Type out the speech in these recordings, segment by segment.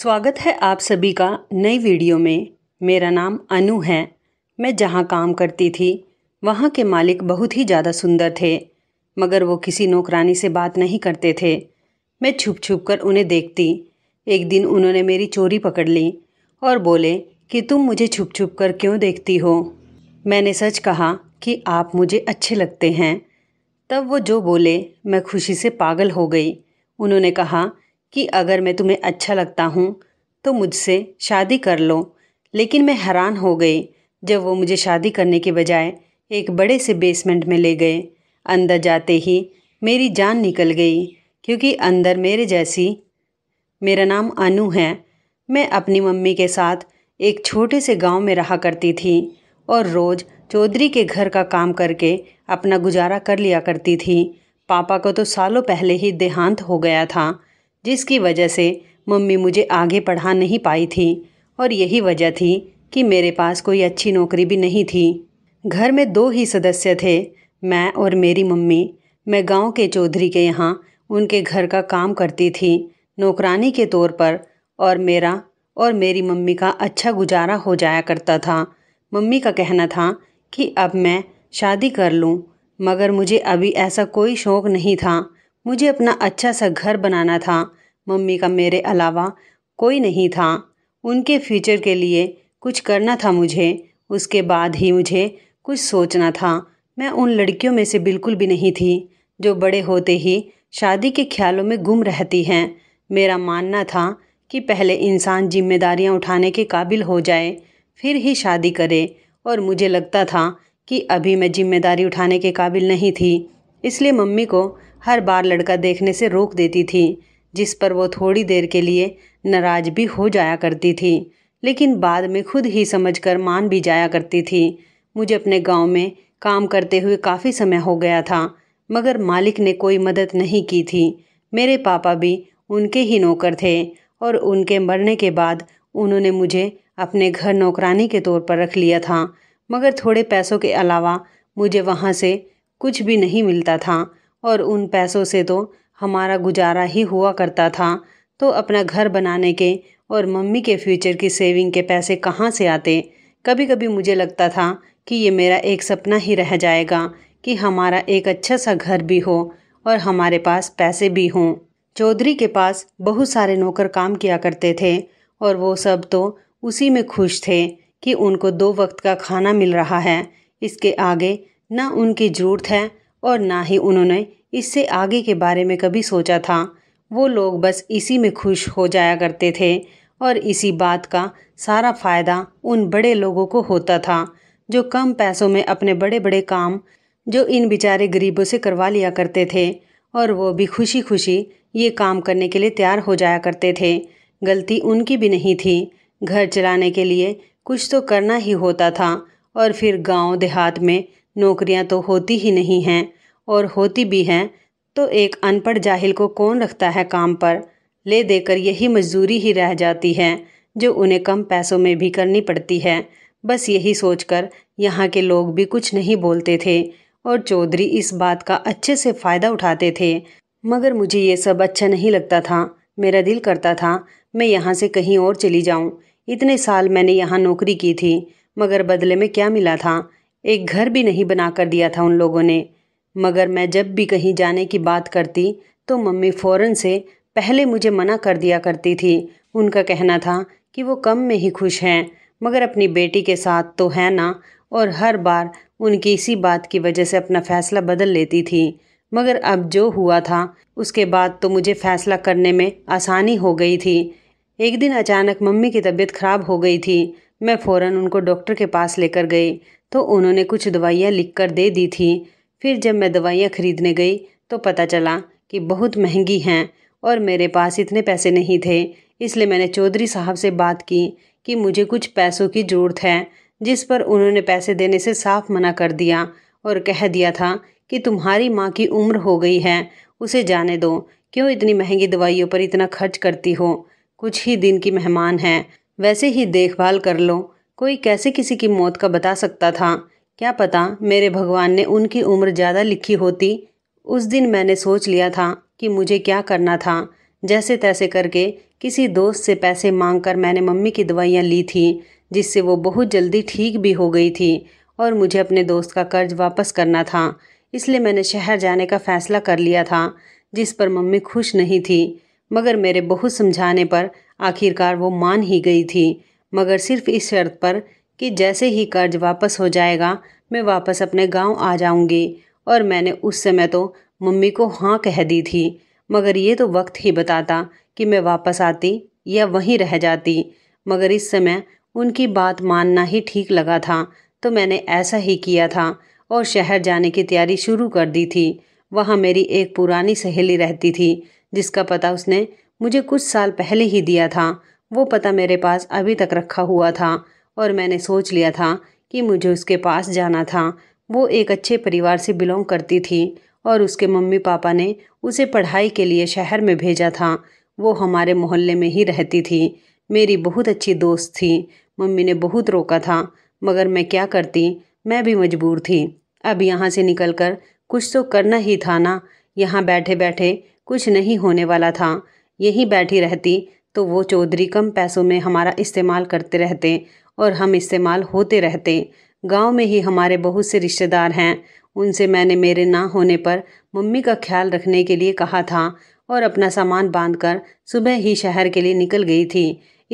स्वागत है आप सभी का नई वीडियो में मेरा नाम अनु है मैं जहाँ काम करती थी वहाँ के मालिक बहुत ही ज़्यादा सुंदर थे मगर वो किसी नौकरानी से बात नहीं करते थे मैं छुप छुप कर उन्हें देखती एक दिन उन्होंने मेरी चोरी पकड़ ली और बोले कि तुम मुझे छुप छुप कर क्यों देखती हो मैंने सच कहा कि आप मुझे अच्छे लगते हैं तब वो जो बोले मैं खुशी से पागल हो गई उन्होंने कहा कि अगर मैं तुम्हें अच्छा लगता हूँ तो मुझसे शादी कर लो लेकिन मैं हैरान हो गई जब वो मुझे शादी करने के बजाय एक बड़े से बेसमेंट में ले गए अंदर जाते ही मेरी जान निकल गई क्योंकि अंदर मेरे जैसी मेरा नाम अनु है मैं अपनी मम्मी के साथ एक छोटे से गांव में रहा करती थी और रोज़ चौधरी के घर का काम करके अपना गुजारा कर लिया करती थी पापा को तो सालों पहले ही देहांत हो गया था जिसकी वजह से मम्मी मुझे आगे पढ़ा नहीं पाई थी और यही वजह थी कि मेरे पास कोई अच्छी नौकरी भी नहीं थी घर में दो ही सदस्य थे मैं और मेरी मम्मी मैं गांव के चौधरी के यहाँ उनके घर का काम करती थी नौकरानी के तौर पर और मेरा और मेरी मम्मी का अच्छा गुजारा हो जाया करता था मम्मी का कहना था कि अब मैं शादी कर लूँ मगर मुझे अभी ऐसा कोई शौक़ नहीं था मुझे अपना अच्छा सा घर बनाना था मम्मी का मेरे अलावा कोई नहीं था उनके फ्यूचर के लिए कुछ करना था मुझे उसके बाद ही मुझे कुछ सोचना था मैं उन लड़कियों में से बिल्कुल भी नहीं थी जो बड़े होते ही शादी के ख्यालों में गुम रहती हैं मेरा मानना था कि पहले इंसान जिम्मेदारियां उठाने के काबिल हो जाए फिर ही शादी करे और मुझे लगता था कि अभी मैं जिम्मेदारी उठाने के काबिल नहीं थी इसलिए मम्मी को हर बार लड़का देखने से रोक देती थी जिस पर वो थोड़ी देर के लिए नाराज भी हो जाया करती थी लेकिन बाद में खुद ही समझकर मान भी जाया करती थी मुझे अपने गांव में काम करते हुए काफ़ी समय हो गया था मगर मालिक ने कोई मदद नहीं की थी मेरे पापा भी उनके ही नौकर थे और उनके मरने के बाद उन्होंने मुझे अपने घर नौकरानी के तौर पर रख लिया था मगर थोड़े पैसों के अलावा मुझे वहाँ से कुछ भी नहीं मिलता था और उन पैसों से तो हमारा गुजारा ही हुआ करता था तो अपना घर बनाने के और मम्मी के फ्यूचर की सेविंग के पैसे कहाँ से आते कभी कभी मुझे लगता था कि ये मेरा एक सपना ही रह जाएगा कि हमारा एक अच्छा सा घर भी हो और हमारे पास पैसे भी हों चौधरी के पास बहुत सारे नौकर काम किया करते थे और वो सब तो उसी में खुश थे कि उनको दो वक्त का खाना मिल रहा है इसके आगे ना उनकी ज़रूरत है और ना ही उन्होंने इससे आगे के बारे में कभी सोचा था वो लोग बस इसी में खुश हो जाया करते थे और इसी बात का सारा फ़ायदा उन बड़े लोगों को होता था जो कम पैसों में अपने बड़े बड़े काम जो इन बेचारे गरीबों से करवा लिया करते थे और वो भी खुशी खुशी ये काम करने के लिए तैयार हो जाया करते थे गलती उनकी भी नहीं थी घर चलाने के लिए कुछ तो करना ही होता था और फिर गांव देहात में नौकरियां तो होती ही नहीं हैं और होती भी हैं तो एक अनपढ़ जाहिल को कौन रखता है काम पर ले देकर यही मजदूरी ही रह जाती है जो उन्हें कम पैसों में भी करनी पड़ती है बस यही सोचकर यहाँ के लोग भी कुछ नहीं बोलते थे और चौधरी इस बात का अच्छे से फ़ायदा उठाते थे मगर मुझे ये सब अच्छा नहीं लगता था मेरा दिल करता था मैं यहाँ से कहीं और चली जाऊँ इतने साल मैंने यहाँ नौकरी की थी मगर बदले में क्या मिला था एक घर भी नहीं बना कर दिया था उन लोगों ने मगर मैं जब भी कहीं जाने की बात करती तो मम्मी फ़ौरन से पहले मुझे मना कर दिया करती थी उनका कहना था कि वो कम में ही खुश हैं मगर अपनी बेटी के साथ तो है ना और हर बार उनकी इसी बात की वजह से अपना फ़ैसला बदल लेती थी मगर अब जो हुआ था उसके बाद तो मुझे फ़ैसला करने में आसानी हो गई थी एक दिन अचानक मम्मी की तबीयत ख़राब हो गई थी मैं फ़ौरन उनको डॉक्टर के पास लेकर गई तो उन्होंने कुछ दवाइयाँ लिख कर दे दी थी फिर जब मैं दवाइयाँ ख़रीदने गई तो पता चला कि बहुत महंगी हैं और मेरे पास इतने पैसे नहीं थे इसलिए मैंने चौधरी साहब से बात की कि मुझे कुछ पैसों की ज़रूरत है जिस पर उन्होंने पैसे देने से साफ मना कर दिया और कह दिया था कि तुम्हारी माँ की उम्र हो गई है उसे जाने दो क्यों इतनी महंगी दवाइयों पर इतना खर्च करती हो कुछ ही दिन की मेहमान है वैसे ही देखभाल कर लो कोई कैसे किसी की मौत का बता सकता था क्या पता मेरे भगवान ने उनकी उम्र ज़्यादा लिखी होती उस दिन मैंने सोच लिया था कि मुझे क्या करना था जैसे तैसे करके किसी दोस्त से पैसे मांगकर मैंने मम्मी की दवाइयाँ ली थी जिससे वो बहुत जल्दी ठीक भी हो गई थी और मुझे अपने दोस्त का कर्ज वापस करना था इसलिए मैंने शहर जाने का फ़ैसला कर लिया था जिस पर मम्मी खुश नहीं थी मगर मेरे बहुत समझाने पर आखिरकार वो मान ही गई थी मगर सिर्फ इस शर्त पर कि जैसे ही कर्ज वापस हो जाएगा मैं वापस अपने गांव आ जाऊंगी और मैंने उस समय तो मम्मी को हाँ कह दी थी मगर ये तो वक्त ही बताता कि मैं वापस आती या वहीं रह जाती मगर इस समय उनकी बात मानना ही ठीक लगा था तो मैंने ऐसा ही किया था और शहर जाने की तैयारी शुरू कर दी थी वहाँ मेरी एक पुरानी सहेली रहती थी जिसका पता उसने मुझे कुछ साल पहले ही दिया था वो पता मेरे पास अभी तक रखा हुआ था और मैंने सोच लिया था कि मुझे उसके पास जाना था वो एक अच्छे परिवार से बिलोंग करती थी और उसके मम्मी पापा ने उसे पढ़ाई के लिए शहर में भेजा था वो हमारे मोहल्ले में ही रहती थी मेरी बहुत अच्छी दोस्त थी मम्मी ने बहुत रोका था मगर मैं क्या करती मैं भी मजबूर थी अब यहाँ से निकलकर कुछ तो करना ही था ना यहाँ बैठे बैठे कुछ नहीं होने वाला था यहीं बैठी रहती तो वो चौधरी कम पैसों में हमारा इस्तेमाल करते रहते और हम इस्तेमाल होते रहते गांव में ही हमारे बहुत से रिश्तेदार हैं उनसे मैंने मेरे ना होने पर मम्मी का ख्याल रखने के लिए कहा था और अपना सामान बांधकर सुबह ही शहर के लिए निकल गई थी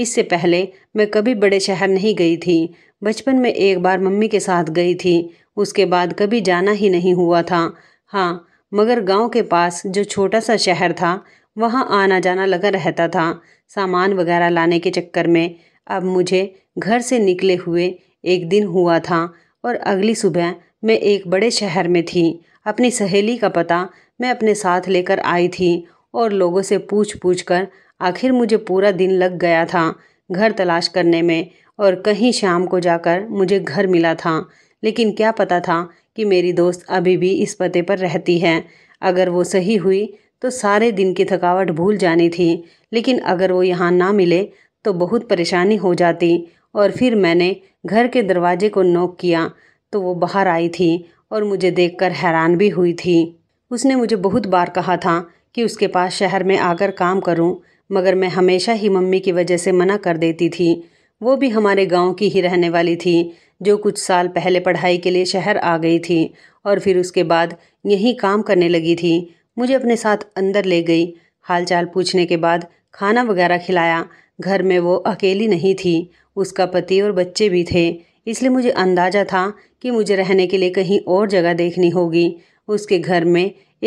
इससे पहले मैं कभी बड़े शहर नहीं गई थी बचपन में एक बार मम्मी के साथ गई थी उसके बाद कभी जाना ही नहीं हुआ था हाँ मगर गांव के पास जो छोटा सा शहर था वहाँ आना जाना लगा रहता था सामान वगैरह लाने के चक्कर में अब मुझे घर से निकले हुए एक दिन हुआ था और अगली सुबह मैं एक बड़े शहर में थी अपनी सहेली का पता मैं अपने साथ लेकर आई थी और लोगों से पूछ पूछ कर आखिर मुझे पूरा दिन लग गया था घर तलाश करने में और कहीं शाम को जाकर मुझे घर मिला था लेकिन क्या पता था कि मेरी दोस्त अभी भी इस पते पर रहती है अगर वो सही हुई तो सारे दिन की थकावट भूल जानी थी लेकिन अगर वो यहाँ ना मिले तो बहुत परेशानी हो जाती और फिर मैंने घर के दरवाजे को नोक किया तो वो बाहर आई थी और मुझे देखकर हैरान भी हुई थी उसने मुझे बहुत बार कहा था कि उसके पास शहर में आकर काम करूं, मगर मैं हमेशा ही मम्मी की वजह से मना कर देती थी वो भी हमारे गांव की ही रहने वाली थी जो कुछ साल पहले पढ़ाई के लिए शहर आ गई थी और फिर उसके बाद यहीं काम करने लगी थी मुझे अपने साथ अंदर ले गई हालचाल पूछने के बाद खाना वगैरह खिलाया घर में वो अकेली नहीं थी उसका पति और बच्चे भी थे इसलिए मुझे अंदाज़ा था कि मुझे रहने के लिए कहीं और जगह देखनी होगी उसके घर में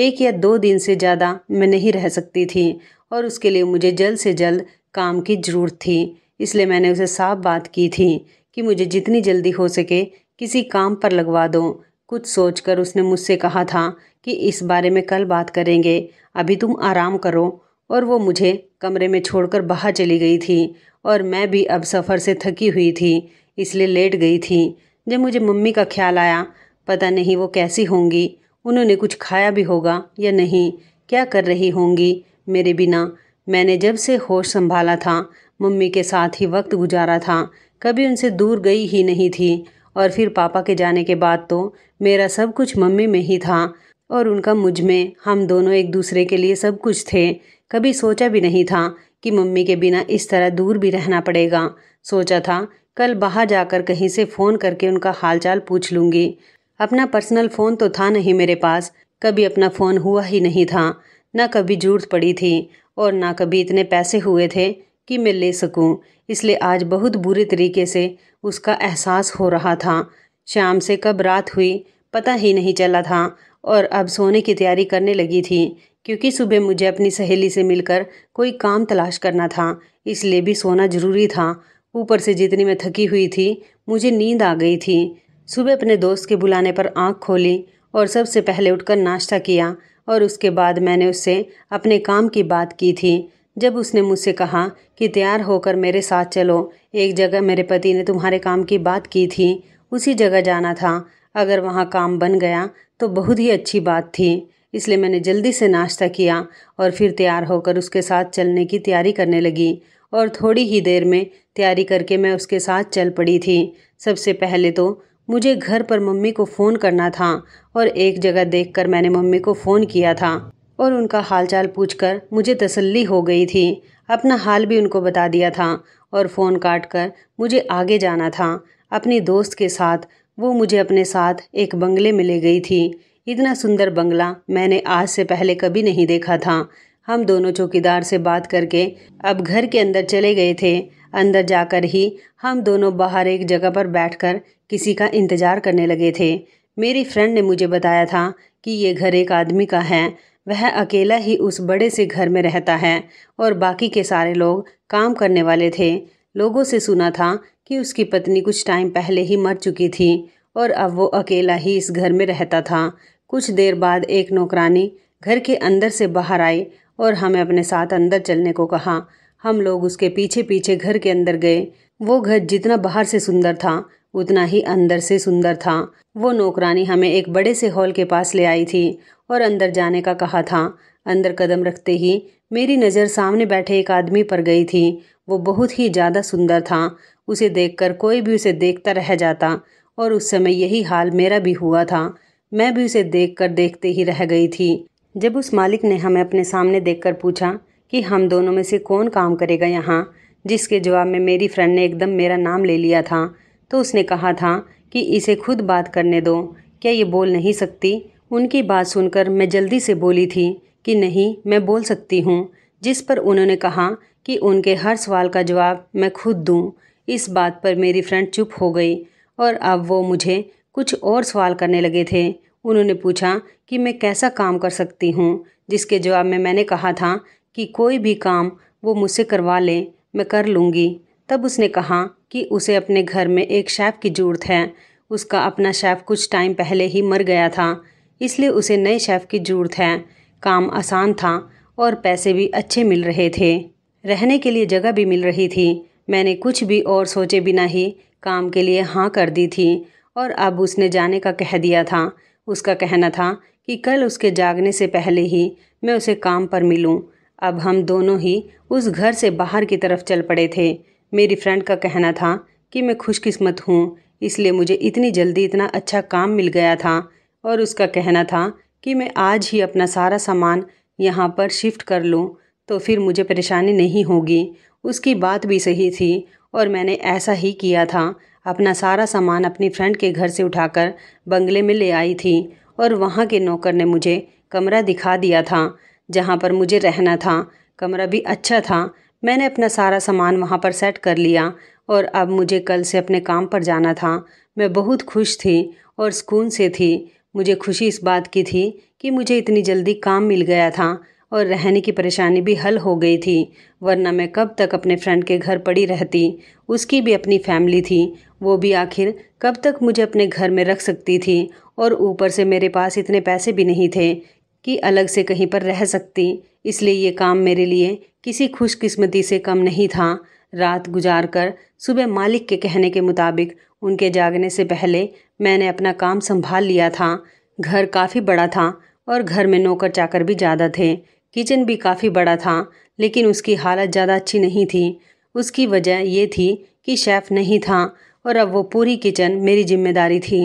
एक या दो दिन से ज़्यादा मैं नहीं रह सकती थी और उसके लिए मुझे जल्द से जल्द काम की ज़रूरत थी इसलिए मैंने उसे साफ बात की थी कि मुझे जितनी जल्दी हो सके किसी काम पर लगवा दो कुछ सोचकर उसने मुझसे कहा था कि इस बारे में कल बात करेंगे अभी तुम आराम करो और वो मुझे कमरे में छोड़कर बाहर चली गई थी और मैं भी अब सफ़र से थकी हुई थी इसलिए लेट गई थी जब मुझे मम्मी का ख्याल आया पता नहीं वो कैसी होंगी उन्होंने कुछ खाया भी होगा या नहीं क्या कर रही होंगी मेरे बिना मैंने जब से होश संभाला था मम्मी के साथ ही वक्त गुजारा था कभी उनसे दूर गई ही नहीं थी और फिर पापा के जाने के बाद तो मेरा सब कुछ मम्मी में ही था और उनका मुझ में हम दोनों एक दूसरे के लिए सब कुछ थे कभी सोचा भी नहीं था कि मम्मी के बिना इस तरह दूर भी रहना पड़ेगा सोचा था कल बाहर जाकर कहीं से फ़ोन करके उनका हालचाल पूछ लूँगी अपना पर्सनल फ़ोन तो था नहीं मेरे पास कभी अपना फ़ोन हुआ ही नहीं था ना कभी जरूरत पड़ी थी और ना कभी इतने पैसे हुए थे कि मैं ले सकूं इसलिए आज बहुत बुरे तरीके से उसका एहसास हो रहा था शाम से कब रात हुई पता ही नहीं चला था और अब सोने की तैयारी करने लगी थी क्योंकि सुबह मुझे अपनी सहेली से मिलकर कोई काम तलाश करना था इसलिए भी सोना ज़रूरी था ऊपर से जितनी मैं थकी हुई थी मुझे नींद आ गई थी सुबह अपने दोस्त के बुलाने पर आँख खोली और सबसे पहले उठकर नाश्ता किया और उसके बाद मैंने उससे अपने काम की बात की थी जब उसने मुझसे कहा कि तैयार होकर मेरे साथ चलो एक जगह मेरे पति ने तुम्हारे काम की बात की थी उसी जगह जाना था अगर वहाँ काम बन गया तो बहुत ही अच्छी बात थी इसलिए मैंने जल्दी से नाश्ता किया और फिर तैयार होकर उसके साथ चलने की तैयारी करने लगी और थोड़ी ही देर में तैयारी करके मैं उसके साथ चल पड़ी थी सबसे पहले तो मुझे घर पर मम्मी को फ़ोन करना था और एक जगह देखकर मैंने मम्मी को फ़ोन किया था और उनका हालचाल पूछकर मुझे तसल्ली हो गई थी अपना हाल भी उनको बता दिया था और फ़ोन काट कर मुझे आगे जाना था अपनी दोस्त के साथ वो मुझे अपने साथ एक बंगले में ले गई थी इतना सुंदर बंगला मैंने आज से पहले कभी नहीं देखा था हम दोनों चौकीदार से बात करके अब घर के अंदर चले गए थे अंदर जाकर ही हम दोनों बाहर एक जगह पर बैठकर किसी का इंतज़ार करने लगे थे मेरी फ्रेंड ने मुझे बताया था कि ये घर एक आदमी का है वह अकेला ही उस बड़े से घर में रहता है और बाकी के सारे लोग काम करने वाले थे लोगों से सुना था कि उसकी पत्नी कुछ टाइम पहले ही मर चुकी थी और अब वो अकेला ही इस घर में रहता था कुछ देर बाद एक नौकरानी घर के अंदर से बाहर आई और हमें अपने साथ अंदर चलने को कहा हम लोग उसके पीछे पीछे घर के अंदर गए वो घर जितना बाहर से सुंदर था उतना ही अंदर से सुंदर था वो नौकरानी हमें एक बड़े से हॉल के पास ले आई थी और अंदर जाने का कहा था अंदर कदम रखते ही मेरी नज़र सामने बैठे एक आदमी पर गई थी वो बहुत ही ज़्यादा सुंदर था उसे देखकर कोई भी उसे देखता रह जाता और उस समय यही हाल मेरा भी हुआ था मैं भी उसे देख कर देखते ही रह गई थी जब उस मालिक ने हमें अपने सामने देख कर पूछा कि हम दोनों में से कौन काम करेगा यहाँ जिसके जवाब में मेरी फ्रेंड ने एकदम मेरा नाम ले लिया था तो उसने कहा था कि इसे खुद बात करने दो क्या ये बोल नहीं सकती उनकी बात सुनकर मैं जल्दी से बोली थी कि नहीं मैं बोल सकती हूँ जिस पर उन्होंने कहा कि उनके हर सवाल का जवाब मैं खुद दूँ इस बात पर मेरी फ्रेंड चुप हो गई और अब वो मुझे कुछ और सवाल करने लगे थे उन्होंने पूछा कि मैं कैसा काम कर सकती हूँ जिसके जवाब में मैंने कहा था कि कोई भी काम वो मुझसे करवा लें मैं कर लूँगी तब उसने कहा कि उसे अपने घर में एक शेफ़ की ज़रूरत है उसका अपना शेफ़ कुछ टाइम पहले ही मर गया था इसलिए उसे नए शेफ़ की ज़रूरत है काम आसान था और पैसे भी अच्छे मिल रहे थे रहने के लिए जगह भी मिल रही थी मैंने कुछ भी और सोचे बिना ही काम के लिए हाँ कर दी थी और अब उसने जाने का कह दिया था उसका कहना था कि कल उसके जागने से पहले ही मैं उसे काम पर मिलूं। अब हम दोनों ही उस घर से बाहर की तरफ चल पड़े थे मेरी फ्रेंड का कहना था कि मैं खुशकिस्मत हूँ इसलिए मुझे इतनी जल्दी इतना अच्छा काम मिल गया था और उसका कहना था कि मैं आज ही अपना सारा सामान यहाँ पर शिफ्ट कर लूँ तो फिर मुझे परेशानी नहीं होगी उसकी बात भी सही थी और मैंने ऐसा ही किया था अपना सारा सामान अपनी फ्रेंड के घर से उठाकर बंगले में ले आई थी और वहाँ के नौकर ने मुझे कमरा दिखा दिया था जहाँ पर मुझे रहना था कमरा भी अच्छा था मैंने अपना सारा सामान वहाँ पर सेट कर लिया और अब मुझे कल से अपने काम पर जाना था मैं बहुत खुश थी और सुकून से थी मुझे खुशी इस बात की थी कि मुझे इतनी जल्दी काम मिल गया था और रहने की परेशानी भी हल हो गई थी वरना मैं कब तक अपने फ्रेंड के घर पड़ी रहती उसकी भी अपनी फैमिली थी वो भी आखिर कब तक मुझे अपने घर में रख सकती थी और ऊपर से मेरे पास इतने पैसे भी नहीं थे कि अलग से कहीं पर रह सकती इसलिए ये काम मेरे लिए किसी खुशकिस्मती से कम नहीं था रात गुजार कर सुबह मालिक के कहने के मुताबिक उनके जागने से पहले मैंने अपना काम संभाल लिया था घर काफ़ी बड़ा था और घर में नौकर चाकर भी ज़्यादा थे किचन भी काफ़ी बड़ा था लेकिन उसकी हालत ज़्यादा अच्छी नहीं थी उसकी वजह यह थी कि शेफ़ नहीं था और अब वो पूरी किचन मेरी जिम्मेदारी थी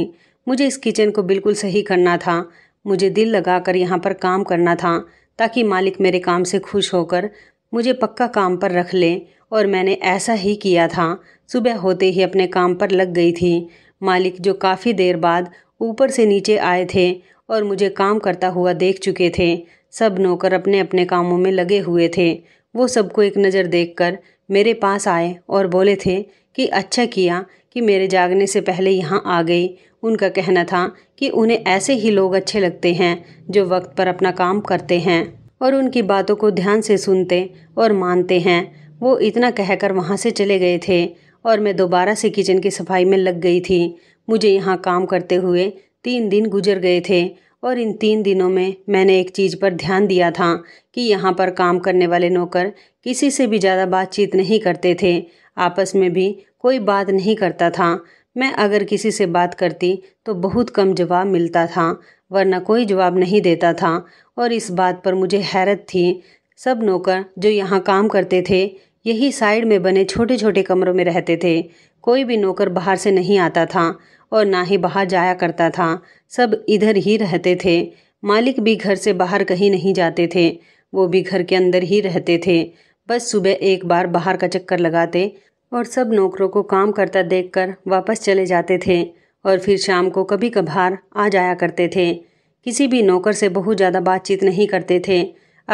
मुझे इस किचन को बिल्कुल सही करना था मुझे दिल लगा कर यहाँ पर काम करना था ताकि मालिक मेरे काम से खुश होकर मुझे पक्का काम पर रख ले और मैंने ऐसा ही किया था सुबह होते ही अपने काम पर लग गई थी मालिक जो काफ़ी देर बाद ऊपर से नीचे आए थे और मुझे काम करता हुआ देख चुके थे सब नौकर अपने अपने कामों में लगे हुए थे वो सबको एक नज़र देखकर मेरे पास आए और बोले थे कि अच्छा किया कि मेरे जागने से पहले यहाँ आ गई उनका कहना था कि उन्हें ऐसे ही लोग अच्छे लगते हैं जो वक्त पर अपना काम करते हैं और उनकी बातों को ध्यान से सुनते और मानते हैं वो इतना कहकर वहाँ से चले गए थे और मैं दोबारा से किचन की सफाई में लग गई थी मुझे यहाँ काम करते हुए तीन दिन गुजर गए थे और इन तीन दिनों में मैंने एक चीज़ पर ध्यान दिया था कि यहाँ पर काम करने वाले नौकर किसी से भी ज़्यादा बातचीत नहीं करते थे आपस में भी कोई बात नहीं करता था मैं अगर किसी से बात करती तो बहुत कम जवाब मिलता था वरना कोई जवाब नहीं देता था और इस बात पर मुझे हैरत थी सब नौकर जो यहाँ काम करते थे यही साइड में बने छोटे छोटे कमरों में रहते थे कोई भी नौकर बाहर से नहीं आता था और ना ही बाहर जाया करता था सब इधर ही रहते थे मालिक भी घर से बाहर कहीं नहीं जाते थे वो भी घर के अंदर ही रहते थे बस सुबह एक बार बाहर का चक्कर लगाते और सब नौकरों को काम करता देखकर वापस चले जाते थे और फिर शाम को कभी कभार आ जाया करते थे किसी भी नौकर से बहुत ज़्यादा बातचीत नहीं करते थे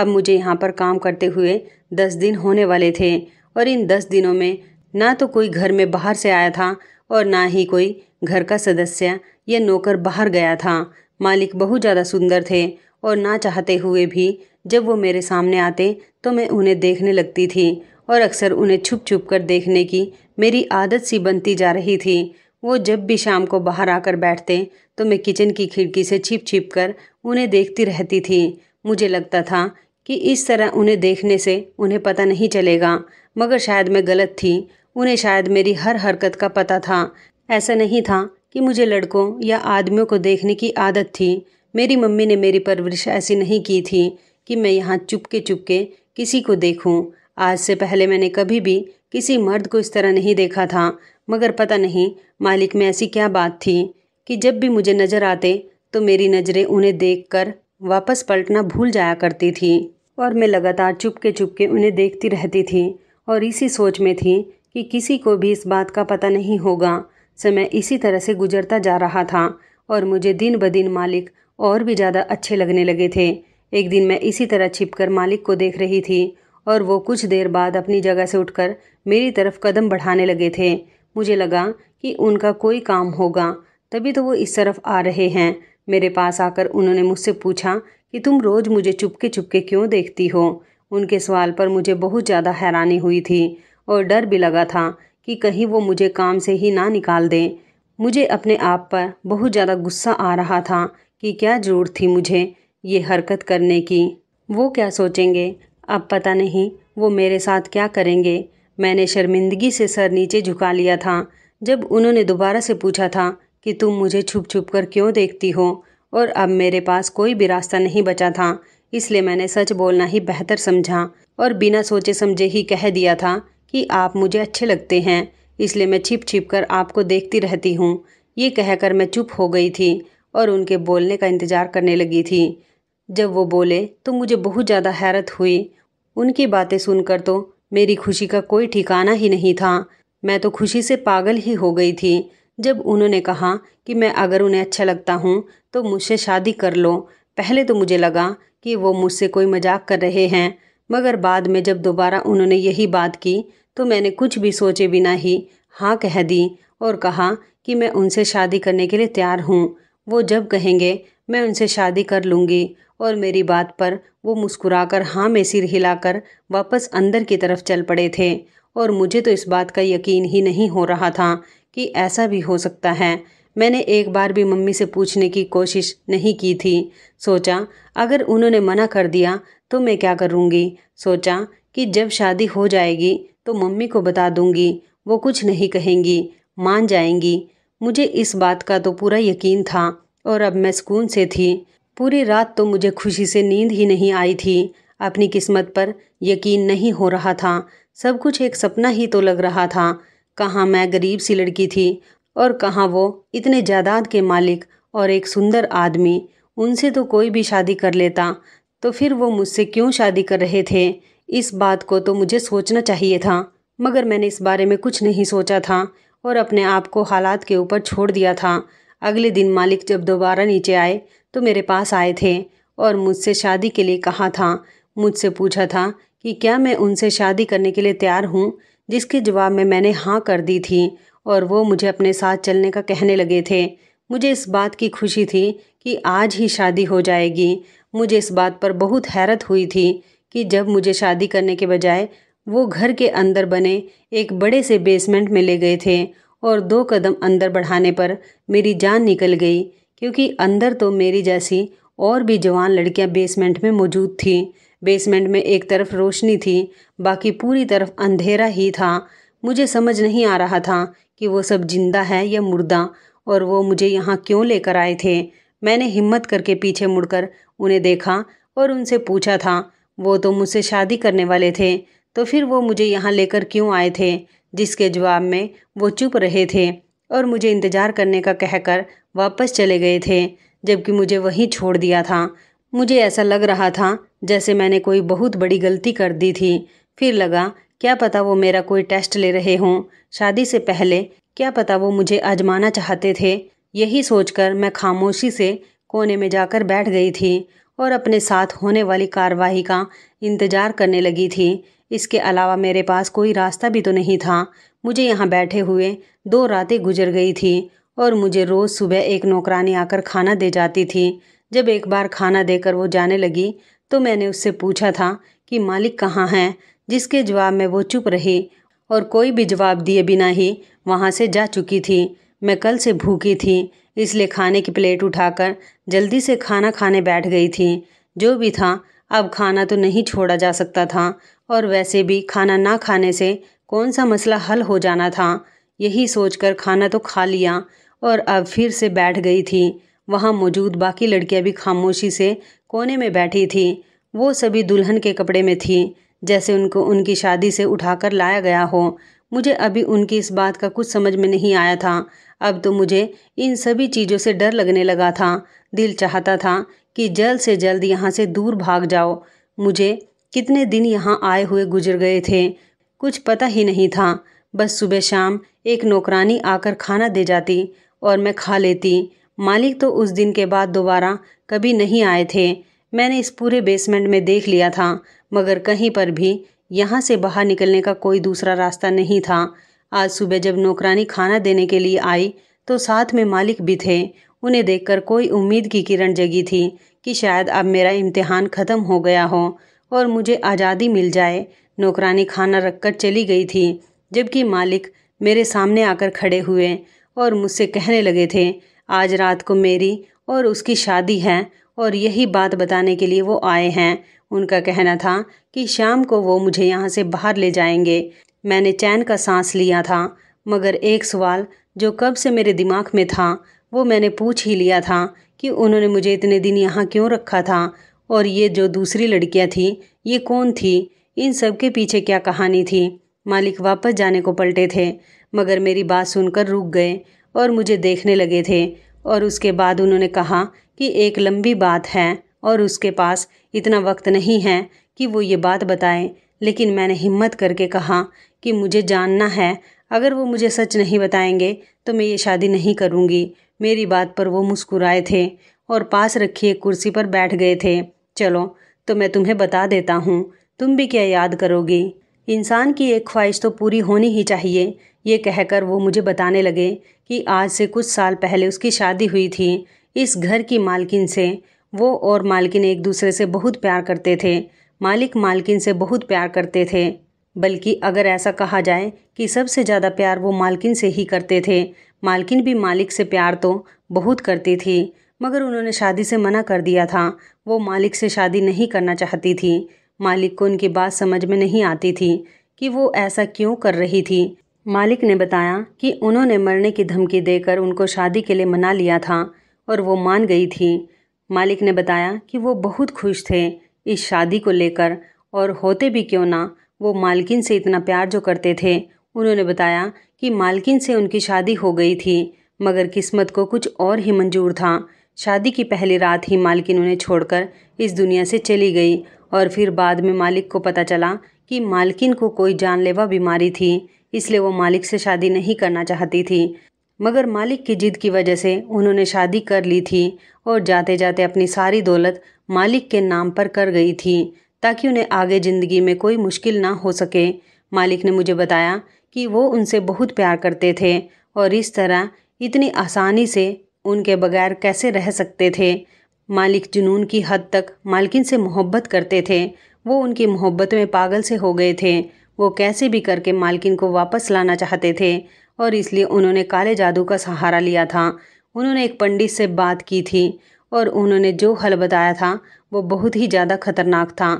अब मुझे यहाँ पर काम करते हुए दस दिन होने वाले थे और इन दस दिनों में ना तो कोई घर में बाहर से आया था और ना ही कोई घर का सदस्य या नौकर बाहर गया था मालिक बहुत ज़्यादा सुंदर थे और ना चाहते हुए भी जब वो मेरे सामने आते तो मैं उन्हें देखने लगती थी और अक्सर उन्हें छुप छुप कर देखने की मेरी आदत सी बनती जा रही थी वो जब भी शाम को बाहर आकर बैठते तो मैं किचन की खिड़की से छिप छिप कर उन्हें देखती रहती थी मुझे लगता था कि इस तरह उन्हें देखने से उन्हें पता नहीं चलेगा मगर शायद मैं गलत थी उन्हें शायद मेरी हर हरकत का पता था ऐसा नहीं था कि मुझे लड़कों या आदमियों को देखने की आदत थी मेरी मम्मी ने मेरी परवरिश ऐसी नहीं की थी कि मैं यहाँ चुपके चुपके किसी को देखूं। आज से पहले मैंने कभी भी किसी मर्द को इस तरह नहीं देखा था मगर पता नहीं मालिक में ऐसी क्या बात थी कि जब भी मुझे नज़र आते तो मेरी नज़रें उन्हें देखकर वापस पलटना भूल जाया करती थी और मैं लगातार चुपके चुपके उन्हें देखती रहती थी और इसी सोच में थी कि किसी को भी इस बात का पता नहीं होगा समय इसी तरह से गुजरता जा रहा था और मुझे दिन ब दिन मालिक और भी ज़्यादा अच्छे लगने लगे थे एक दिन मैं इसी तरह छिपकर मालिक को देख रही थी और वो कुछ देर बाद अपनी जगह से उठकर मेरी तरफ कदम बढ़ाने लगे थे मुझे लगा कि उनका कोई काम होगा तभी तो वो इस तरफ आ रहे हैं मेरे पास आकर उन्होंने मुझसे पूछा कि तुम रोज़ मुझे चुपके चुपके क्यों देखती हो उनके सवाल पर मुझे बहुत ज़्यादा हैरानी हुई थी और डर भी लगा था कि कहीं वो मुझे काम से ही ना निकाल दें मुझे अपने आप पर बहुत ज़्यादा गुस्सा आ रहा था कि क्या ज़रूरत थी मुझे ये हरकत करने की वो क्या सोचेंगे अब पता नहीं वो मेरे साथ क्या करेंगे मैंने शर्मिंदगी से सर नीचे झुका लिया था जब उन्होंने दोबारा से पूछा था कि तुम मुझे छुप छुप कर क्यों देखती हो और अब मेरे पास कोई भी रास्ता नहीं बचा था इसलिए मैंने सच बोलना ही बेहतर समझा और बिना सोचे समझे ही कह दिया था कि आप मुझे अच्छे लगते हैं इसलिए मैं छिप छिप कर आपको देखती रहती हूँ ये कहकर मैं चुप हो गई थी और उनके बोलने का इंतज़ार करने लगी थी जब वो बोले तो मुझे बहुत ज़्यादा हैरत हुई उनकी बातें सुनकर तो मेरी खुशी का कोई ठिकाना ही नहीं था मैं तो खुशी से पागल ही हो गई थी जब उन्होंने कहा कि मैं अगर उन्हें अच्छा लगता हूँ तो मुझसे शादी कर लो पहले तो मुझे लगा कि वो मुझसे कोई मजाक कर रहे हैं मगर बाद में जब दोबारा उन्होंने यही बात की तो मैंने कुछ भी सोचे बिना ही हाँ कह दी और कहा कि मैं उनसे शादी करने के लिए तैयार हूँ वो जब कहेंगे मैं उनसे शादी कर लूँगी और मेरी बात पर वो मुस्कुराकर हाँ में सिर हिलाकर वापस अंदर की तरफ चल पड़े थे और मुझे तो इस बात का यकीन ही नहीं हो रहा था कि ऐसा भी हो सकता है मैंने एक बार भी मम्मी से पूछने की कोशिश नहीं की थी सोचा अगर उन्होंने मना कर दिया तो मैं क्या करूँगी सोचा कि जब शादी हो जाएगी तो मम्मी को बता दूंगी वो कुछ नहीं कहेंगी मान जाएंगी मुझे इस बात का तो पूरा यकीन था और अब मैं सुकून से थी पूरी रात तो मुझे खुशी से नींद ही नहीं आई थी अपनी किस्मत पर यकीन नहीं हो रहा था सब कुछ एक सपना ही तो लग रहा था कहाँ मैं गरीब सी लड़की थी और कहाँ वो इतने जायदाद के मालिक और एक सुंदर आदमी उनसे तो कोई भी शादी कर लेता तो फिर वो मुझसे क्यों शादी कर रहे थे इस बात को तो मुझे सोचना चाहिए था मगर मैंने इस बारे में कुछ नहीं सोचा था और अपने आप को हालात के ऊपर छोड़ दिया था अगले दिन मालिक जब दोबारा नीचे आए तो मेरे पास आए थे और मुझसे शादी के लिए कहा था मुझसे पूछा था कि क्या मैं उनसे शादी करने के लिए तैयार हूँ जिसके जवाब में मैंने हाँ कर दी थी और वो मुझे अपने साथ चलने का कहने लगे थे मुझे इस बात की खुशी थी कि आज ही शादी हो जाएगी मुझे इस बात पर बहुत हैरत हुई थी कि जब मुझे शादी करने के बजाय वो घर के अंदर बने एक बड़े से बेसमेंट में ले गए थे और दो कदम अंदर बढ़ाने पर मेरी जान निकल गई क्योंकि अंदर तो मेरी जैसी और भी जवान लड़कियां बेसमेंट में मौजूद थीं बेसमेंट में एक तरफ रोशनी थी बाकी पूरी तरफ अंधेरा ही था मुझे समझ नहीं आ रहा था कि वो सब जिंदा है या मुर्दा और वो मुझे यहाँ क्यों लेकर आए थे मैंने हिम्मत करके पीछे मुड़कर उन्हें देखा और उनसे पूछा था वो तो मुझसे शादी करने वाले थे तो फिर वो मुझे यहाँ लेकर क्यों आए थे जिसके जवाब में वो चुप रहे थे और मुझे इंतज़ार करने का कहकर वापस चले गए थे जबकि मुझे वहीं छोड़ दिया था मुझे ऐसा लग रहा था जैसे मैंने कोई बहुत बड़ी गलती कर दी थी फिर लगा क्या पता वो मेरा कोई टेस्ट ले रहे हों शादी से पहले क्या पता वो मुझे आजमाना चाहते थे यही सोचकर मैं खामोशी से कोने में जाकर बैठ गई थी और अपने साथ होने वाली कार्रवाई का इंतज़ार करने लगी थी इसके अलावा मेरे पास कोई रास्ता भी तो नहीं था मुझे यहाँ बैठे हुए दो रातें गुजर गई थी और मुझे रोज़ सुबह एक नौकरानी आकर खाना दे जाती थी जब एक बार खाना देकर वो जाने लगी तो मैंने उससे पूछा था कि मालिक कहाँ हैं जिसके जवाब में वो चुप रही और कोई भी जवाब दिए बिना ही वहाँ से जा चुकी थी मैं कल से भूखी थी इसलिए खाने की प्लेट उठाकर जल्दी से खाना खाने बैठ गई थी जो भी था अब खाना तो नहीं छोड़ा जा सकता था और वैसे भी खाना ना खाने से कौन सा मसला हल हो जाना था यही सोचकर खाना तो खा लिया और अब फिर से बैठ गई थी वहाँ मौजूद बाकी लड़कियाँ भी खामोशी से कोने में बैठी थी वो सभी दुल्हन के कपड़े में थी जैसे उनको उनकी शादी से उठाकर लाया गया हो मुझे अभी उनकी इस बात का कुछ समझ में नहीं आया था अब तो मुझे इन सभी चीज़ों से डर लगने लगा था दिल चाहता था कि जल्द से जल्द यहाँ से दूर भाग जाओ मुझे कितने दिन यहाँ आए हुए गुजर गए थे कुछ पता ही नहीं था बस सुबह शाम एक नौकरानी आकर खाना दे जाती और मैं खा लेती मालिक तो उस दिन के बाद दोबारा कभी नहीं आए थे मैंने इस पूरे बेसमेंट में देख लिया था मगर कहीं पर भी यहाँ से बाहर निकलने का कोई दूसरा रास्ता नहीं था आज सुबह जब नौकरानी खाना देने के लिए आई तो साथ में मालिक भी थे उन्हें देखकर कोई उम्मीद की किरण जगी थी कि शायद अब मेरा इम्तिहान ख़त्म हो गया हो और मुझे आज़ादी मिल जाए नौकरानी खाना रखकर चली गई थी जबकि मालिक मेरे सामने आकर खड़े हुए और मुझसे कहने लगे थे आज रात को मेरी और उसकी शादी है और यही बात बताने के लिए वो आए हैं उनका कहना था कि शाम को वो मुझे यहाँ से बाहर ले जाएंगे मैंने चैन का सांस लिया था मगर एक सवाल जो कब से मेरे दिमाग में था वो मैंने पूछ ही लिया था कि उन्होंने मुझे इतने दिन यहाँ क्यों रखा था और ये जो दूसरी लड़कियाँ थी ये कौन थी इन सब के पीछे क्या कहानी थी मालिक वापस जाने को पलटे थे मगर मेरी बात सुनकर रुक गए और मुझे देखने लगे थे और उसके बाद उन्होंने कहा कि एक लंबी बात है और उसके पास इतना वक्त नहीं है कि वो ये बात बताएं लेकिन मैंने हिम्मत करके कहा कि मुझे जानना है अगर वो मुझे सच नहीं बताएंगे तो मैं ये शादी नहीं करूँगी मेरी बात पर वो मुस्कुराए थे और पास रखी एक कुर्सी पर बैठ गए थे चलो तो मैं तुम्हें बता देता हूँ तुम भी क्या याद करोगी इंसान की एक ख्वाहिश तो पूरी होनी ही चाहिए ये कहकर वो मुझे बताने लगे कि आज से कुछ साल पहले उसकी शादी हुई थी इस घर की मालकिन से वो और मालकिन एक दूसरे से बहुत प्यार करते थे मालिक मालकिन से बहुत प्यार करते थे बल्कि अगर ऐसा कहा जाए कि सबसे ज़्यादा प्यार वो मालकिन से ही करते थे मालकिन भी मालिक से प्यार तो बहुत करती थी मगर उन्होंने शादी से मना कर दिया था वो मालिक से शादी नहीं करना चाहती थी मालिक को उनकी बात समझ में नहीं आती थी कि वो ऐसा क्यों कर रही थी मालिक ने बताया कि उन्होंने मरने की धमकी देकर उनको शादी के लिए मना लिया था और वो मान गई थी मालिक ने बताया कि वो बहुत खुश थे इस शादी को लेकर और होते भी क्यों ना वो मालकिन से इतना प्यार जो करते थे उन्होंने बताया कि मालकिन से उनकी शादी हो गई थी मगर किस्मत को कुछ और ही मंजूर था शादी की पहली रात ही मालकिन उन्हें छोड़कर इस दुनिया से चली गई और फिर बाद में मालिक को पता चला कि मालकिन को कोई जानलेवा बीमारी थी इसलिए वो मालिक से शादी नहीं करना चाहती थी मगर मालिक की जिद की वजह से उन्होंने शादी कर ली थी और जाते जाते अपनी सारी दौलत मालिक के नाम पर कर गई थी ताकि उन्हें आगे ज़िंदगी में कोई मुश्किल ना हो सके मालिक ने मुझे बताया कि वो उनसे बहुत प्यार करते थे और इस तरह इतनी आसानी से उनके बगैर कैसे रह सकते थे मालिक जुनून की हद तक मालकिन से मोहब्बत करते थे वो उनकी मोहब्बत में पागल से हो गए थे वो कैसे भी करके मालकिन को वापस लाना चाहते थे और इसलिए उन्होंने काले जादू का सहारा लिया था उन्होंने एक पंडित से बात की थी और उन्होंने जो हल बताया था वो बहुत ही ज़्यादा खतरनाक था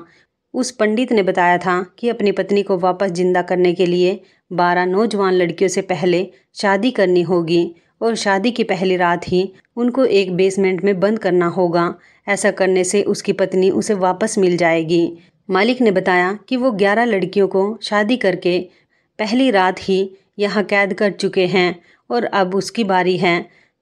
उस पंडित ने बताया था कि अपनी पत्नी को वापस जिंदा करने के लिए बारह नौजवान लड़कियों से पहले शादी करनी होगी और शादी की पहली रात ही उनको एक बेसमेंट में बंद करना होगा ऐसा करने से उसकी पत्नी उसे वापस मिल जाएगी मालिक ने बताया कि वो ग्यारह लड़कियों को शादी करके पहली रात ही यहाँ कैद कर चुके हैं और अब उसकी बारी है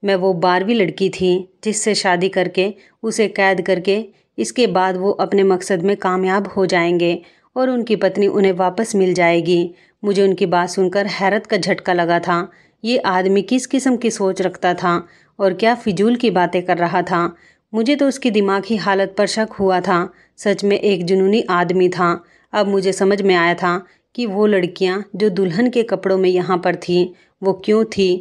मैं वो बारहवीं लड़की थी जिससे शादी करके उसे कैद करके इसके बाद वो अपने मकसद में कामयाब हो जाएंगे और उनकी पत्नी उन्हें वापस मिल जाएगी मुझे उनकी बात सुनकर हैरत का झटका लगा था ये आदमी किस किस्म की सोच रखता था और क्या फिजूल की बातें कर रहा था मुझे तो उसकी दिमागी हालत पर शक हुआ था सच में एक जुनूनी आदमी था अब मुझे समझ में आया था कि वो लड़कियां जो दुल्हन के कपड़ों में यहाँ पर थीं वो क्यों थीं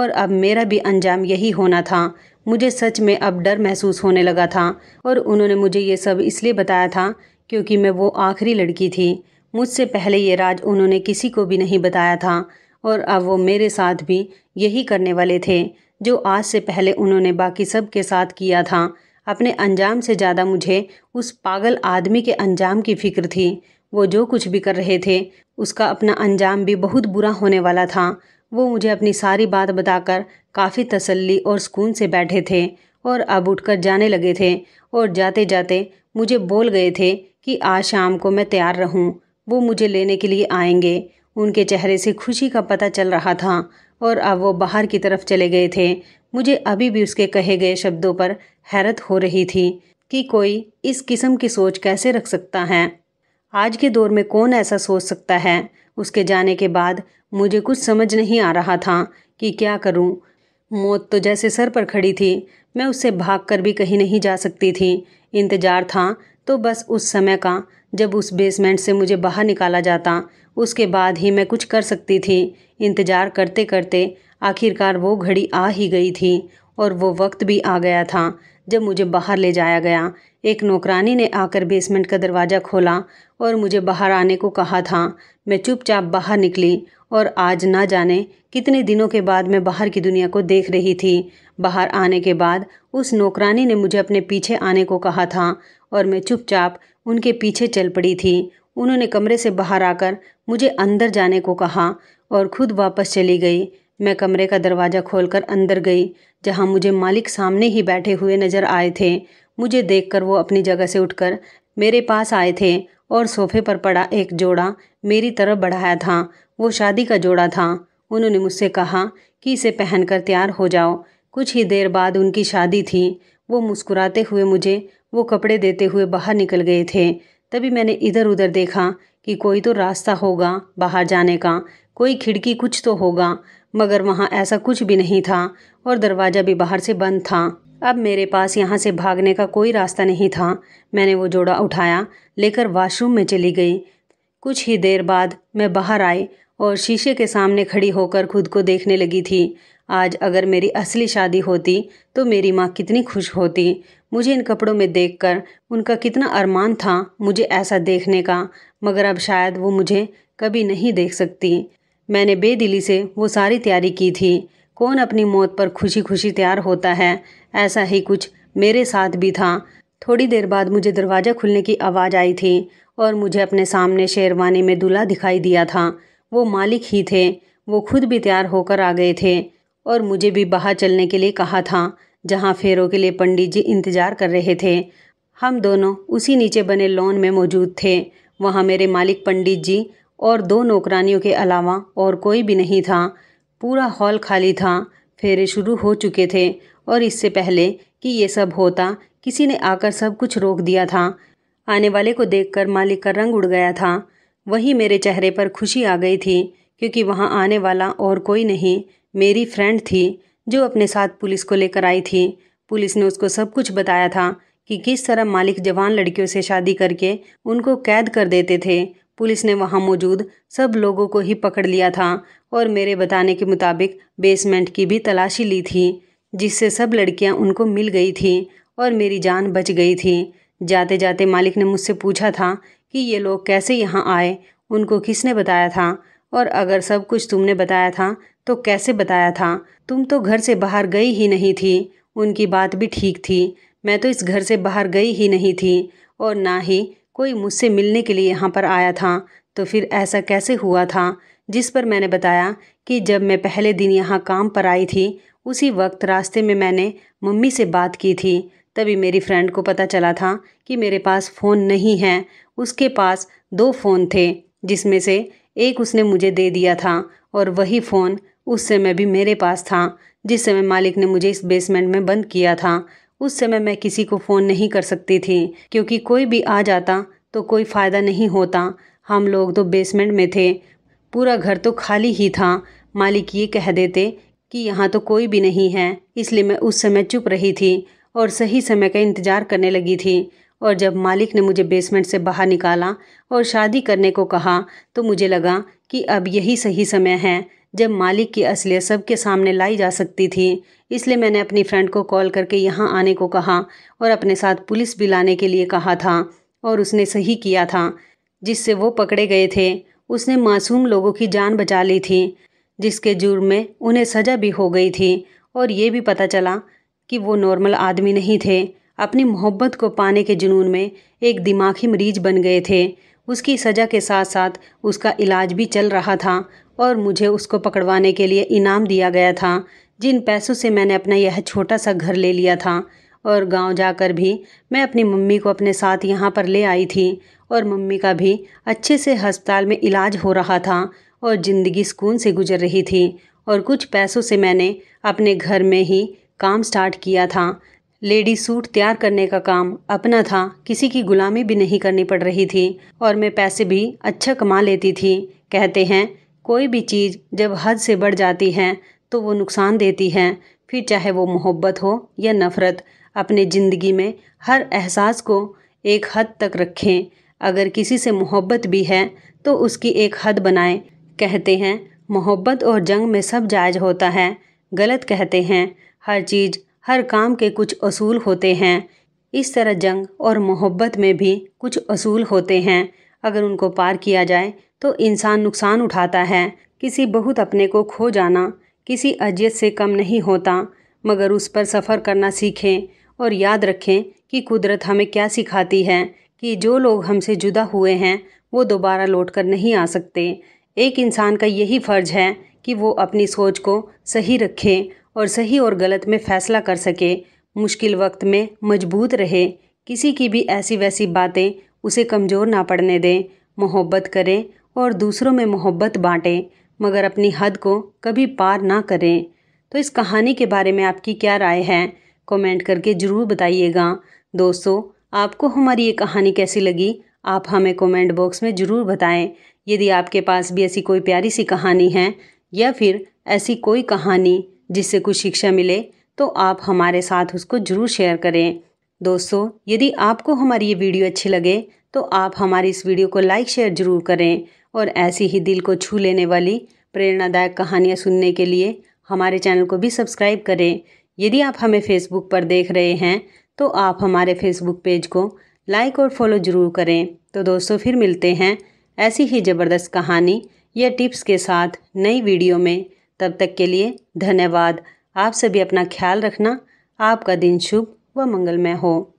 और अब मेरा भी अंजाम यही होना था मुझे सच में अब डर महसूस होने लगा था और उन्होंने मुझे ये सब इसलिए बताया था क्योंकि मैं वो आखिरी लड़की थी मुझसे पहले ये राज उन्होंने किसी को भी नहीं बताया था और अब वो मेरे साथ भी यही करने वाले थे जो आज से पहले उन्होंने बाकी सब के साथ किया था अपने अंजाम से ज़्यादा मुझे उस पागल आदमी के अंजाम की फ़िक्र थी वो जो कुछ भी कर रहे थे उसका अपना अंजाम भी बहुत बुरा होने वाला था वो मुझे अपनी सारी बात बताकर काफ़ी तसल्ली और सुकून से बैठे थे और अब उठकर जाने लगे थे और जाते जाते मुझे बोल गए थे कि आज शाम को मैं तैयार रहूं वो मुझे लेने के लिए आएंगे उनके चेहरे से खुशी का पता चल रहा था और अब वो बाहर की तरफ चले गए थे मुझे अभी भी उसके कहे गए शब्दों पर हैरत हो रही थी कि कोई इस किस्म की सोच कैसे रख सकता है आज के दौर में कौन ऐसा सोच सकता है उसके जाने के बाद मुझे कुछ समझ नहीं आ रहा था कि क्या करूं मौत तो जैसे सर पर खड़ी थी मैं उससे भाग कर भी कहीं नहीं जा सकती थी इंतज़ार था तो बस उस समय का जब उस बेसमेंट से मुझे बाहर निकाला जाता उसके बाद ही मैं कुछ कर सकती थी इंतज़ार करते करते आखिरकार वो घड़ी आ ही गई थी और वो वक्त भी आ गया था जब मुझे बाहर ले जाया गया एक नौकरानी ने आकर बेसमेंट का दरवाज़ा खोला और मुझे बाहर आने को कहा था मैं चुपचाप बाहर निकली और आज ना जाने कितने दिनों के बाद मैं बाहर की दुनिया को देख रही थी बाहर आने के बाद उस नौकरानी ने मुझे अपने पीछे आने को कहा था और मैं चुपचाप उनके पीछे चल पड़ी थी उन्होंने कमरे से बाहर आकर मुझे अंदर जाने को कहा और खुद वापस चली गई मैं कमरे का दरवाज़ा खोलकर अंदर गई जहां मुझे मालिक सामने ही बैठे हुए नजर आए थे मुझे देखकर वो अपनी जगह से उठकर मेरे पास आए थे और सोफे पर पड़ा एक जोड़ा मेरी तरफ बढ़ाया था वो शादी का जोड़ा था उन्होंने मुझसे कहा कि इसे पहनकर तैयार हो जाओ कुछ ही देर बाद उनकी शादी थी वो मुस्कुराते हुए मुझे वो कपड़े देते हुए बाहर निकल गए थे तभी मैंने इधर उधर देखा कि कोई तो रास्ता होगा बाहर जाने का कोई खिड़की कुछ तो होगा मगर वहाँ ऐसा कुछ भी नहीं था और दरवाज़ा भी बाहर से बंद था अब मेरे पास यहाँ से भागने का कोई रास्ता नहीं था मैंने वो जोड़ा उठाया लेकर वाशरूम में चली गई कुछ ही देर बाद मैं बाहर आई और शीशे के सामने खड़ी होकर खुद को देखने लगी थी आज अगर मेरी असली शादी होती तो मेरी माँ कितनी खुश होती मुझे इन कपड़ों में देखकर उनका कितना अरमान था मुझे ऐसा देखने का मगर अब शायद वो मुझे कभी नहीं देख सकती मैंने बेदिली से वो सारी तैयारी की थी कौन अपनी मौत पर खुशी खुशी तैयार होता है ऐसा ही कुछ मेरे साथ भी था थोड़ी देर बाद मुझे दरवाज़ा खुलने की आवाज़ आई थी और मुझे अपने सामने शेरवानी में दूल्हा दिखाई दिया था वो मालिक ही थे वो खुद भी तैयार होकर आ गए थे और मुझे भी बाहर चलने के लिए कहा था जहाँ फेरों के लिए पंडित जी इंतज़ार कर रहे थे हम दोनों उसी नीचे बने लॉन में मौजूद थे वहाँ मेरे मालिक पंडित जी और दो नौकरानियों के अलावा और कोई भी नहीं था पूरा हॉल खाली था फेरे शुरू हो चुके थे और इससे पहले कि ये सब होता किसी ने आकर सब कुछ रोक दिया था आने वाले को देखकर मालिक का रंग उड़ गया था वही मेरे चेहरे पर खुशी आ गई थी क्योंकि वहाँ आने वाला और कोई नहीं मेरी फ्रेंड थी जो अपने साथ पुलिस को लेकर आई थी पुलिस ने उसको सब कुछ बताया था कि किस तरह मालिक जवान लड़कियों से शादी करके उनको कैद कर देते थे पुलिस ने वहां मौजूद सब लोगों को ही पकड़ लिया था और मेरे बताने के मुताबिक बेसमेंट की भी तलाशी ली थी जिससे सब लड़कियां उनको मिल गई थी और मेरी जान बच गई थी जाते जाते मालिक ने मुझसे पूछा था कि ये लोग कैसे यहाँ आए उनको किसने बताया था और अगर सब कुछ तुमने बताया था तो कैसे बताया था तुम तो घर से बाहर गई ही नहीं थी उनकी बात भी ठीक थी मैं तो इस घर से बाहर गई ही नहीं थी और ना ही कोई मुझसे मिलने के लिए यहाँ पर आया था तो फिर ऐसा कैसे हुआ था जिस पर मैंने बताया कि जब मैं पहले दिन यहाँ काम पर आई थी उसी वक्त रास्ते में मैंने मम्मी से बात की थी तभी मेरी फ्रेंड को पता चला था कि मेरे पास फ़ोन नहीं है उसके पास दो फ़ोन थे जिसमें से एक उसने मुझे दे दिया था और वही फ़ोन उस समय भी मेरे पास था जिस समय मालिक ने मुझे इस बेसमेंट में बंद किया था उस समय मैं किसी को फ़ोन नहीं कर सकती थी क्योंकि कोई भी आ जाता तो कोई फ़ायदा नहीं होता हम लोग तो बेसमेंट में थे पूरा घर तो खाली ही था मालिक ये कह देते कि यहाँ तो कोई भी नहीं है इसलिए मैं उस समय चुप रही थी और सही समय का इंतज़ार करने लगी थी और जब मालिक ने मुझे बेसमेंट से बाहर निकाला और शादी करने को कहा तो मुझे लगा कि अब यही सही समय है जब मालिक की असलियत सबके सामने लाई जा सकती थी इसलिए मैंने अपनी फ्रेंड को कॉल करके यहाँ आने को कहा और अपने साथ पुलिस भी लाने के लिए कहा था और उसने सही किया था जिससे वो पकड़े गए थे उसने मासूम लोगों की जान बचा ली थी जिसके जुर्म में उन्हें सज़ा भी हो गई थी और ये भी पता चला कि वो नॉर्मल आदमी नहीं थे अपनी मोहब्बत को पाने के जुनून में एक दिमागी मरीज बन गए थे उसकी सज़ा के साथ साथ उसका इलाज भी चल रहा था और मुझे उसको पकड़वाने के लिए इनाम दिया गया था जिन पैसों से मैंने अपना यह छोटा सा घर ले लिया था और गांव जाकर भी मैं अपनी मम्मी को अपने साथ यहाँ पर ले आई थी और मम्मी का भी अच्छे से अस्पताल में इलाज हो रहा था और ज़िंदगी सुकून से गुजर रही थी और कुछ पैसों से मैंने अपने घर में ही काम स्टार्ट किया था लेडी सूट तैयार करने का काम अपना था किसी की गुलामी भी नहीं करनी पड़ रही थी और मैं पैसे भी अच्छा कमा लेती थी कहते हैं कोई भी चीज़ जब हद से बढ़ जाती है तो वो नुकसान देती है फिर चाहे वो मोहब्बत हो या नफ़रत अपने ज़िंदगी में हर एहसास को एक हद तक रखें अगर किसी से मोहब्बत भी है तो उसकी एक हद बनाएं कहते हैं मोहब्बत और जंग में सब जायज़ होता है गलत कहते हैं हर चीज़ हर काम के कुछ असूल होते हैं इस तरह जंग और मोहब्बत में भी कुछ असूल होते हैं अगर उनको पार किया जाए तो इंसान नुकसान उठाता है किसी बहुत अपने को खो जाना किसी अजियत से कम नहीं होता मगर उस पर सफ़र करना सीखें और याद रखें कि कुदरत हमें क्या सिखाती है कि जो लोग हमसे जुदा हुए हैं वो दोबारा लौट कर नहीं आ सकते एक इंसान का यही फ़र्ज है कि वो अपनी सोच को सही रखे और सही और गलत में फ़ैसला कर सके मुश्किल वक्त में मजबूत रहे किसी की भी ऐसी वैसी बातें उसे कमज़ोर ना पड़ने दें मोहब्बत करें और दूसरों में मोहब्बत बाँटें मगर अपनी हद को कभी पार ना करें तो इस कहानी के बारे में आपकी क्या राय है कमेंट करके ज़रूर बताइएगा दोस्तों आपको हमारी ये कहानी कैसी लगी आप हमें कमेंट बॉक्स में ज़रूर बताएं यदि आपके पास भी ऐसी कोई प्यारी सी कहानी है या फिर ऐसी कोई कहानी जिससे कुछ शिक्षा मिले तो आप हमारे साथ उसको ज़रूर शेयर करें दोस्तों यदि आपको हमारी ये वीडियो अच्छी लगे तो आप हमारी इस वीडियो को लाइक शेयर ज़रूर करें और ऐसी ही दिल को छू लेने वाली प्रेरणादायक कहानियाँ सुनने के लिए हमारे चैनल को भी सब्सक्राइब करें यदि आप हमें फेसबुक पर देख रहे हैं तो आप हमारे फेसबुक पेज को लाइक और फॉलो ज़रूर करें तो दोस्तों फिर मिलते हैं ऐसी ही ज़बरदस्त कहानी या टिप्स के साथ नई वीडियो में तब तक के लिए धन्यवाद आप सभी अपना ख्याल रखना आपका दिन शुभ व मंगलमय हो